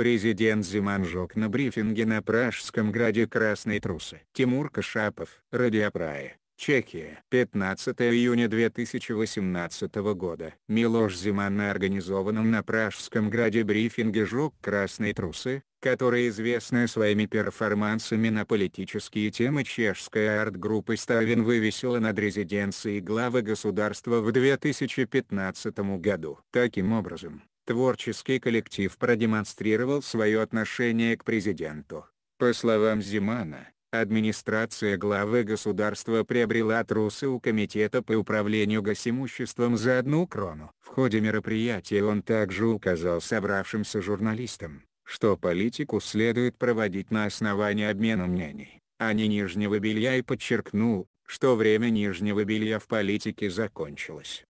Президент Зиман жег на брифинге на Пражском граде красные трусы. Тимур Кашапов, Радиопрая, Чехия. 15 июня 2018 года. Милош Зиман на организованном на Пражском граде брифинге жег красные трусы, которая известна своими перформансами на политические темы чешская арт-группа «Ставин» вывесила над резиденцией главы государства в 2015 году. Таким образом, Творческий коллектив продемонстрировал свое отношение к президенту. По словам Зимана, администрация главы государства приобрела трусы у Комитета по управлению госимуществом за одну крону. В ходе мероприятия он также указал собравшимся журналистам, что политику следует проводить на основании обмена мнений, а не нижнего белья и подчеркнул, что время нижнего белья в политике закончилось.